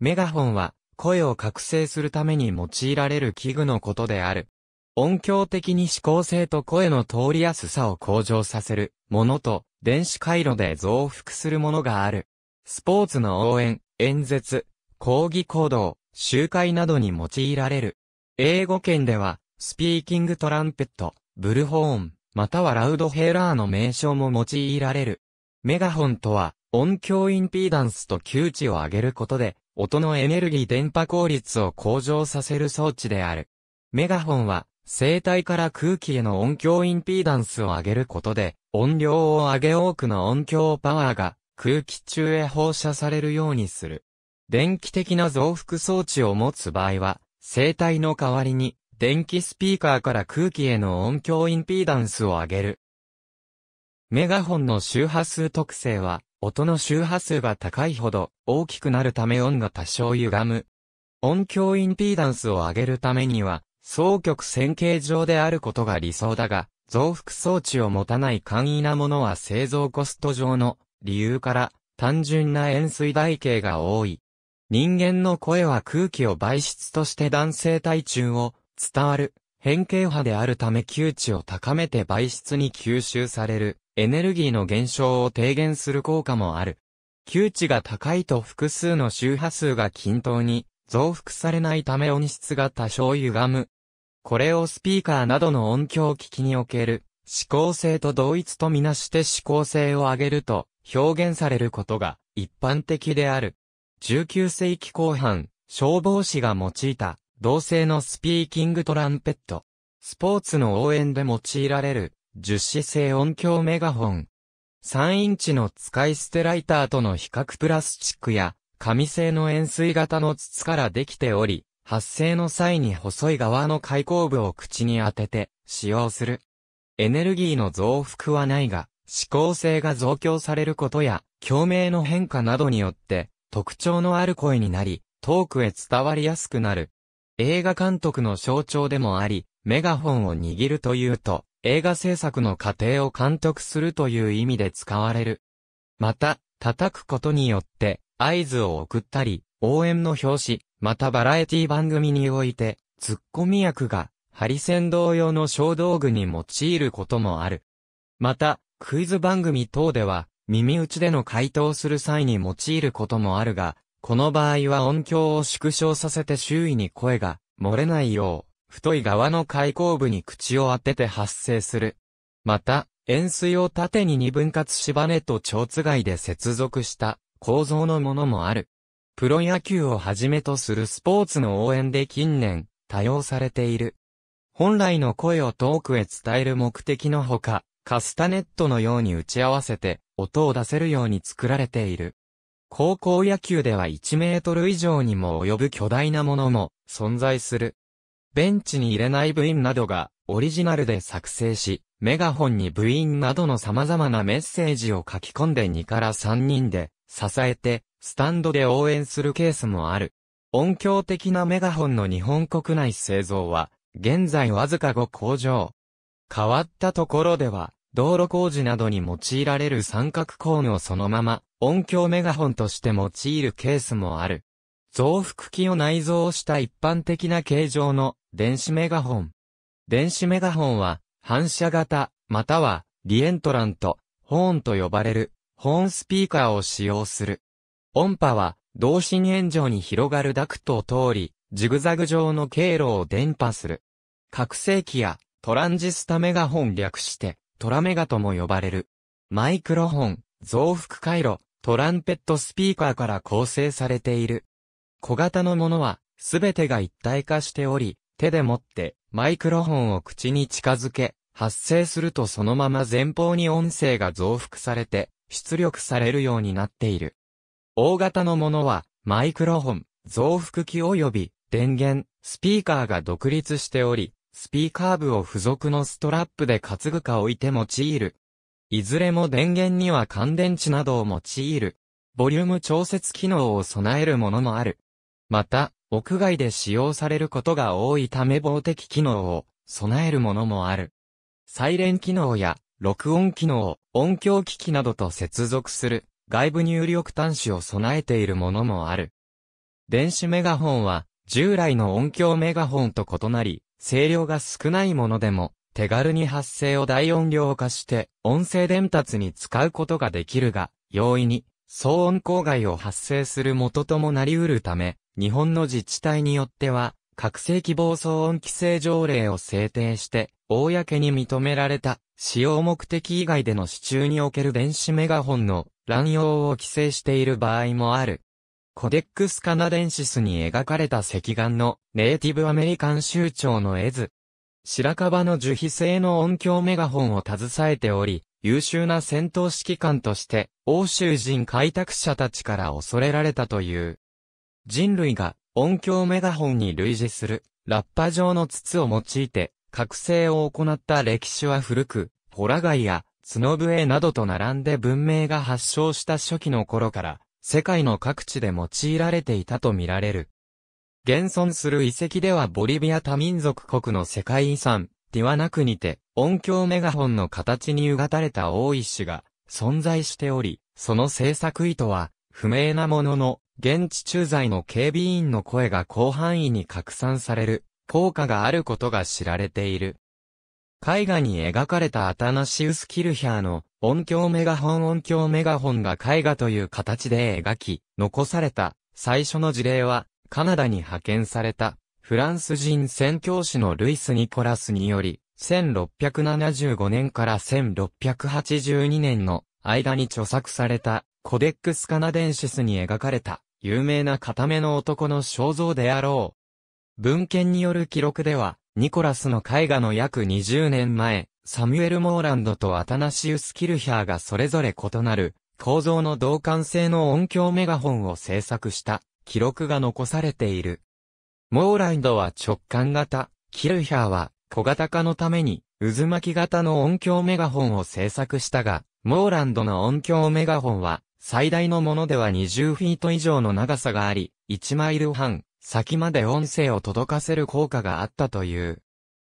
メガホンは、声を覚醒するために用いられる器具のことである。音響的に指向性と声の通りやすさを向上させるものと、電子回路で増幅するものがある。スポーツの応援、演説、抗議行動、集会などに用いられる。英語圏では、スピーキングトランペット、ブルホーン、またはラウドヘーラーの名称も用いられる。メガホンとは、音響インピーダンスと窮地を上げることで、音のエネルギー電波効率を向上させる装置である。メガホンは、声帯から空気への音響インピーダンスを上げることで、音量を上げ多くの音響パワーが空気中へ放射されるようにする。電気的な増幅装置を持つ場合は、声帯の代わりに電気スピーカーから空気への音響インピーダンスを上げる。メガホンの周波数特性は、音の周波数が高いほど大きくなるため音が多少歪む。音響インピーダンスを上げるためには、双極線形状であることが理想だが、増幅装置を持たない簡易なものは製造コスト上の理由から単純な円錐台形が多い。人間の声は空気を媒質として男性体中を伝わる変形波であるため窮地を高めて媒質に吸収されるエネルギーの減少を低減する効果もある。窮地が高いと複数の周波数が均等に増幅されないため音質が多少歪む。これをスピーカーなどの音響機器における指向性と同一とみなして指向性を上げると表現されることが一般的である。19世紀後半、消防士が用いた同性のスピーキングトランペット。スポーツの応援で用いられる樹脂製音響メガホン。3インチの使い捨てライターとの比較プラスチックや、紙製の円錐型の筒からできており、発生の際に細い側の開口部を口に当てて使用する。エネルギーの増幅はないが、指向性が増強されることや、共鳴の変化などによって、特徴のある声になり、遠くへ伝わりやすくなる。映画監督の象徴でもあり、メガホンを握るというと、映画制作の過程を監督するという意味で使われる。また、叩くことによって、合図を送ったり、応援の表紙、またバラエティ番組において、ツッコミ役が、ハリセン同様の小道具に用いることもある。また、クイズ番組等では、耳打ちでの回答する際に用いることもあるが、この場合は音響を縮小させて周囲に声が漏れないよう、太い側の開口部に口を当てて発生する。また、円錐を縦に二分割しばねと蝶つがいで接続した構造のものもある。プロ野球をはじめとするスポーツの応援で近年、多用されている。本来の声を遠くへ伝える目的のほか、カスタネットのように打ち合わせて、音を出せるように作られている。高校野球では1メートル以上にも及ぶ巨大なものも存在する。ベンチに入れない部員などがオリジナルで作成し、メガホンに部員などの様々なメッセージを書き込んで2から3人で支えて、スタンドで応援するケースもある。音響的なメガホンの日本国内製造は、現在わずか5工場。変わったところでは、道路工事などに用いられる三角コーンをそのまま、音響メガホンとして用いるケースもある。増幅器を内蔵した一般的な形状の電子メガホン。電子メガホンは、反射型、または、リエントラント、ホーンと呼ばれる、ホーンスピーカーを使用する。音波は、同心円状に広がるダクトを通り、ジグザグ状の経路を伝播する。拡声器や、トランジスタメガホン略して、トラメガとも呼ばれる。マイクロホン、増幅回路、トランペットスピーカーから構成されている。小型のものは、すべてが一体化しており、手で持って、マイクロフォンを口に近づけ、発生するとそのまま前方に音声が増幅されて、出力されるようになっている。大型のものは、マイクロフォン、増幅器及び、電源、スピーカーが独立しており、スピーカー部を付属のストラップで担ぐか置いて用いる。いずれも電源には乾電池などを用いる。ボリューム調節機能を備えるものもある。また、屋外で使用されることが多いため防的機能を備えるものもある。サイレン機能や録音機能、音響機器などと接続する外部入力端子を備えているものもある。電子メガホンは従来の音響メガホンと異なり、声量が少ないものでも手軽に発声を大音量化して音声伝達に使うことができるが、容易に騒音公害を発生する元ともなり得るため、日本の自治体によっては、覚醒希望騒音規制条例を制定して、公に認められた、使用目的以外での支柱における電子メガホンの乱用を規制している場合もある。コデックスカナデンシスに描かれた石岩のネイティブアメリカン州長の絵図。白樺の樹皮製の音響メガホンを携えており、優秀な戦闘指揮官として、欧州人開拓者たちから恐れられたという。人類が音響メガホンに類似するラッパ状の筒を用いて覚醒を行った歴史は古く、ホラガイやツノブエなどと並んで文明が発祥した初期の頃から世界の各地で用いられていたとみられる。現存する遺跡ではボリビア多民族国の世界遺産、ではなくにて、音響メガホンの形にゆがたれた大石が存在しており、その制作意図は不明なものの、現地駐在の警備員の声が広範囲に拡散される効果があることが知られている。絵画に描かれたアタナシウス・キルヒャーの音響メガホン音響メガホンが絵画という形で描き、残された最初の事例はカナダに派遣されたフランス人宣教師のルイス・ニコラスにより、1675年から1682年の間に著作されたコデックス・カナデンシスに描かれた有名な片目の男の肖像であろう。文献による記録では、ニコラスの絵画の約20年前、サミュエル・モーランドとアタナシウス・キルヒャーがそれぞれ異なる構造の同感性の音響メガホンを制作した記録が残されている。モーランドは直感型、キルヒャーは小型化のために渦巻き型の音響メガホンを制作したが、モーランドの音響メガホンは最大のものでは20フィート以上の長さがあり、1マイル半先まで音声を届かせる効果があったという。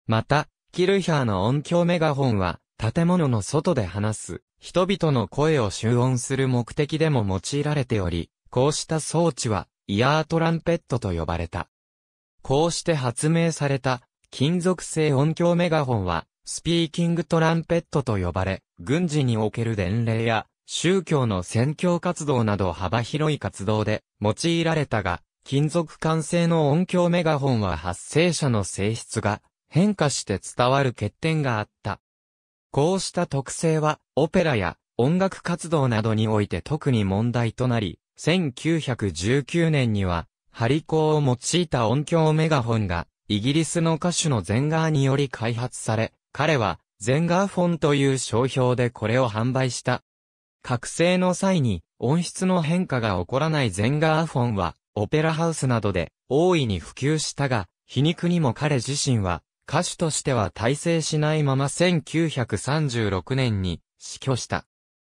また、キルヒャーの音響メガホンは建物の外で話す人々の声を集音する目的でも用いられており、こうした装置はイヤートランペットと呼ばれた。こうして発明された金属製音響メガホンはスピーキングトランペットと呼ばれ、軍事における伝令や宗教の宣教活動など幅広い活動で用いられたが、金属管製の音響メガホンは発生者の性質が変化して伝わる欠点があった。こうした特性はオペラや音楽活動などにおいて特に問題となり、1919年にはリコーを用いた音響メガホンが、イギリスの歌手のゼンガーにより開発され、彼は、ゼンガーフォンという商標でこれを販売した。覚醒の際に、音質の変化が起こらないゼンガーフォンは、オペラハウスなどで、大いに普及したが、皮肉にも彼自身は、歌手としては大成しないまま1936年に死去した。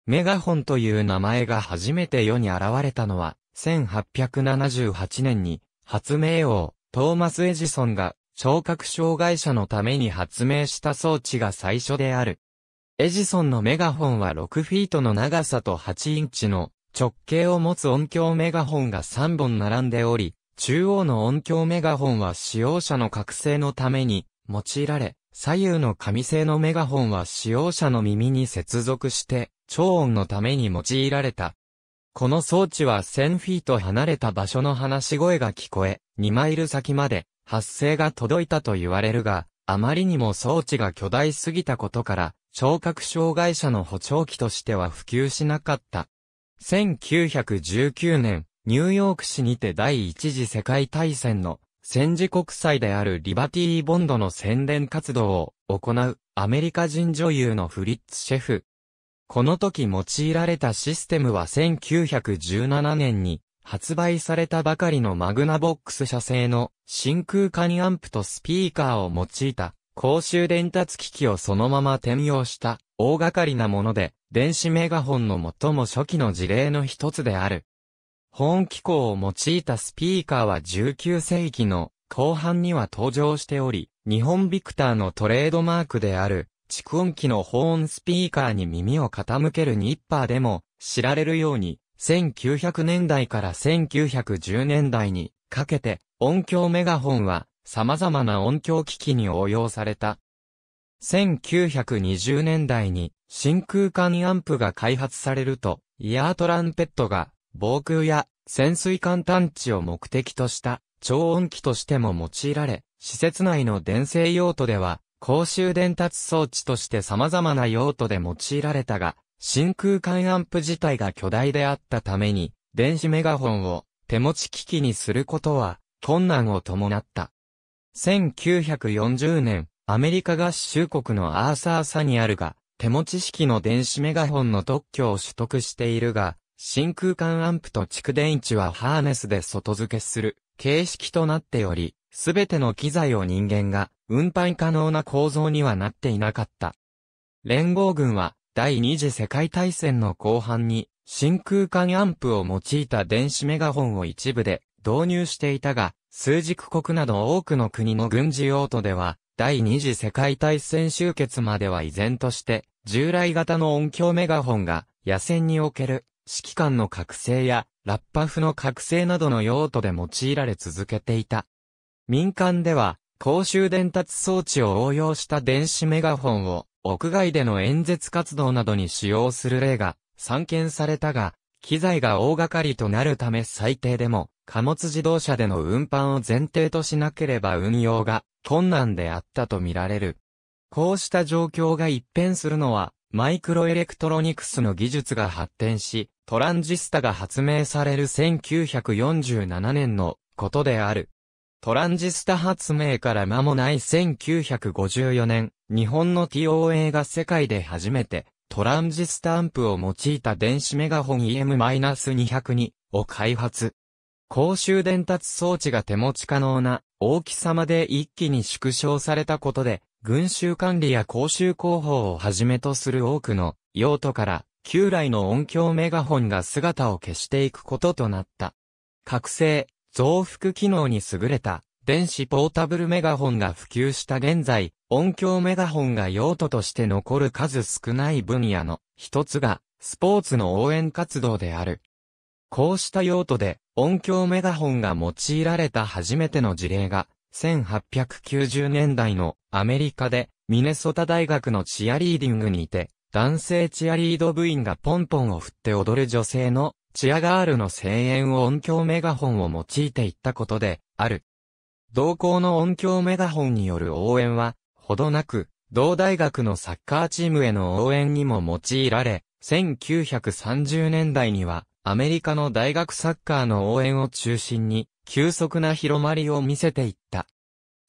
メガホンという名前が初めて世に現れたのは1878年に発明王トーマス・エジソンが聴覚障害者のために発明した装置が最初である。エジソンのメガホンは6フィートの長さと8インチの直径を持つ音響メガホンが3本並んでおり、中央の音響メガホンは使用者の覚醒のために用いられ、左右の紙製のメガホンは使用者の耳に接続して、超音のために用いられた。この装置は1000フィート離れた場所の話し声が聞こえ、2マイル先まで発声が届いたと言われるが、あまりにも装置が巨大すぎたことから、聴覚障害者の補聴器としては普及しなかった。1919年、ニューヨーク市にて第一次世界大戦の戦時国際であるリバティーボンドの宣伝活動を行うアメリカ人女優のフリッツ・シェフこの時用いられたシステムは1917年に発売されたばかりのマグナボックス社製の真空管アンプとスピーカーを用いた公衆伝達機器をそのまま転用した大掛かりなもので電子メガホンの最も初期の事例の一つである。本機構を用いたスピーカーは19世紀の後半には登場しており、日本ビクターのトレードマークである蓄音機の保温スピーカーに耳を傾けるニッパーでも知られるように、1900年代から1910年代にかけて音響メガホンは様々な音響機器に応用された。1920年代に真空管アンプが開発されると、イヤートランペットが防空や潜水艦探知を目的とした超音機としても用いられ、施設内の電声用途では公衆伝達装置として様々な用途で用いられたが、真空管アンプ自体が巨大であったために、電子メガホンを手持ち機器にすることは困難を伴った。1940年、アメリカ合衆国のアーサー・サニアルが、手持ち式の電子メガホンの特許を取得しているが、真空管アンプと蓄電池はハーネスで外付けする形式となっており、すべての機材を人間が運搬可能な構造にはなっていなかった。連合軍は第二次世界大戦の後半に真空管アンプを用いた電子メガホンを一部で導入していたが、数軸国など多くの国の軍事用途では、第二次世界大戦終結までは依然として、従来型の音響メガホンが野戦における指揮官の覚醒やラッパフの覚醒などの用途で用いられ続けていた。民間では公衆伝達装置を応用した電子メガホンを屋外での演説活動などに使用する例が散見されたが、機材が大掛かりとなるため最低でも貨物自動車での運搬を前提としなければ運用が困難であったとみられる。こうした状況が一変するのは、マイクロエレクトロニクスの技術が発展し、トランジスタが発明される1947年のことである。トランジスタ発明から間もない1954年、日本の TOA が世界で初めて、トランジスタアンプを用いた電子メガホン EM-202 を開発。公衆伝達装置が手持ち可能な大きさまで一気に縮小されたことで、群衆管理や公衆広報をはじめとする多くの用途から旧来の音響メガホンが姿を消していくこととなった。覚醒、増幅機能に優れた電子ポータブルメガホンが普及した現在、音響メガホンが用途として残る数少ない分野の一つがスポーツの応援活動である。こうした用途で音響メガホンが用いられた初めての事例が1890年代のアメリカでミネソタ大学のチアリーディングにて男性チアリード部員がポンポンを振って踊る女性のチアガールの声援を音響メガホンを用いていったことで、ある。同校の音響メガホンによる応援は、ほどなく、同大学のサッカーチームへの応援にも用いられ、1930年代には、アメリカの大学サッカーの応援を中心に、急速な広まりを見せていった。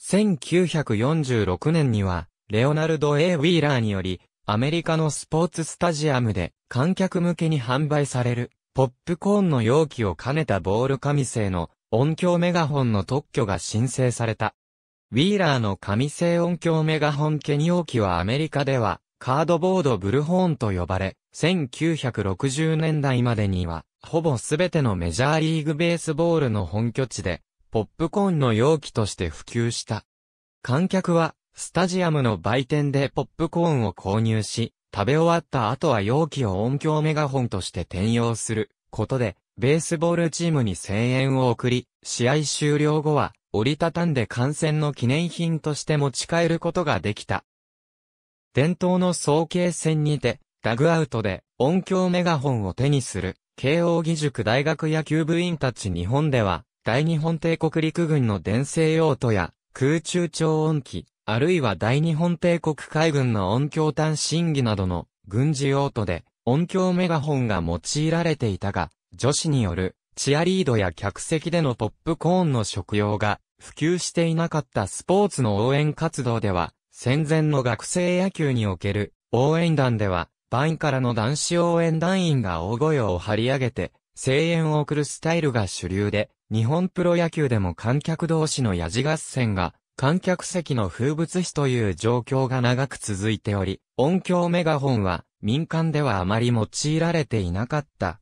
1946年には、レオナルド・ A・ ウィーラーにより、アメリカのスポーツスタジアムで観客向けに販売されるポップコーンの容器を兼ねたボール紙製の音響メガホンの特許が申請された。ウィーラーの紙製音響メガホンケニ容器はアメリカではカードボードブルホーンと呼ばれ、1960年代までにはほぼすべてのメジャーリーグベースボールの本拠地でポップコーンの容器として普及した。観客はスタジアムの売店でポップコーンを購入し、食べ終わった後は容器を音響メガホンとして転用することで、ベースボールチームに声援を送り、試合終了後は折りたたんで観戦の記念品として持ち帰ることができた。伝統の早慶戦にて、ダグアウトで音響メガホンを手にする、慶応義塾大学野球部員たち日本では、大日本帝国陸軍の電声用途や空中超音機、あるいは大日本帝国海軍の音響端審議などの軍事用途で音響メガホンが用いられていたが、女子によるチアリードや客席でのポップコーンの食用が普及していなかったスポーツの応援活動では、戦前の学生野球における応援団では、バインからの男子応援団員が大声を張り上げて、声援を送るスタイルが主流で、日本プロ野球でも観客同士のやじ合戦が観客席の風物詩という状況が長く続いており、音響メガホンは民間ではあまり用いられていなかった。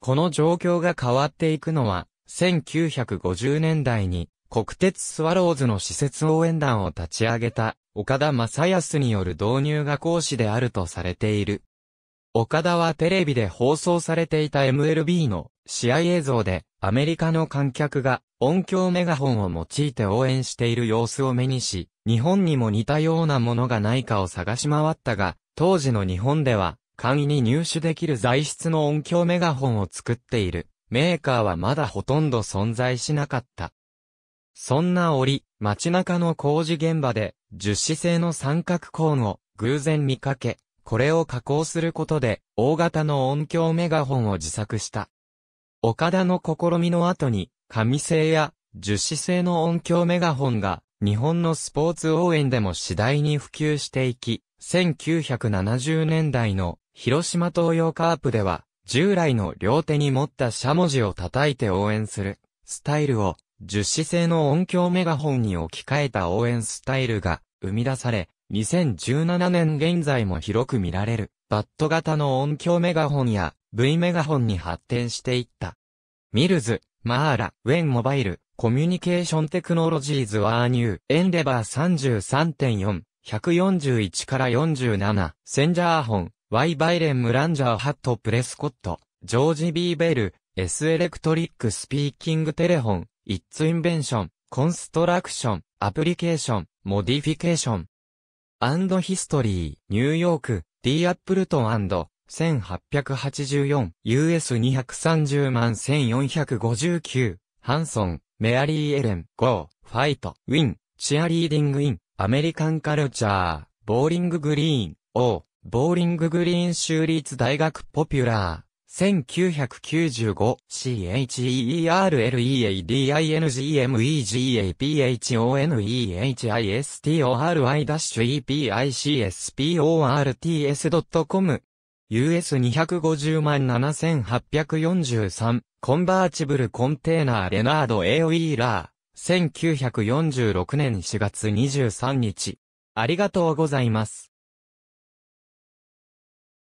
この状況が変わっていくのは、1950年代に国鉄スワローズの施設応援団を立ち上げた岡田正康による導入が講師であるとされている。岡田はテレビで放送されていた MLB の試合映像でアメリカの観客が音響メガホンを用いて応援している様子を目にし、日本にも似たようなものがないかを探し回ったが、当時の日本では簡易に入手できる材質の音響メガホンを作っているメーカーはまだほとんど存在しなかった。そんな折、街中の工事現場で樹脂製の三角コーンを偶然見かけ、これを加工することで、大型の音響メガホンを自作した。岡田の試みの後に、紙製や樹脂製の音響メガホンが、日本のスポーツ応援でも次第に普及していき、1970年代の広島東洋カープでは、従来の両手に持ったしゃもじを叩いて応援する、スタイルを、樹脂製の音響メガホンに置き換えた応援スタイルが生み出され、2017年現在も広く見られる、バット型の音響メガホンや V メガホンに発展していった。ミルズ、マーラ、ウェンモバイル、コミュニケーションテクノロジーズワーニュー、エンデバー33.4、141から47、センジャーホン、ワイバイレンムランジャーハットプレスコット、ジョージ・ビーベル、S エレクトリックスピーキングテレホン、イッツインベンション、コンストラクション、アプリケーション、モディフィケーション、アンドヒストリー、ニューヨーク、D. アップルトン1884、US230 万1459、ハンソン、メアリー・エレン、ゴー、ファイト、ウィン、チアリーディング・イン、アメリカン・カルチャー、ボーリング・グリーン、オー、ボーリング・グリーン州立大学ポピュラー、1 9 9 5 c h e e r l e a d i n g m e g a p h o n e h i s t o r e p i c s p o r t s c o m US250 万7843コンバーチブルコンテーナーレナード・エウィーラー1946年4月23日ありがとうございます。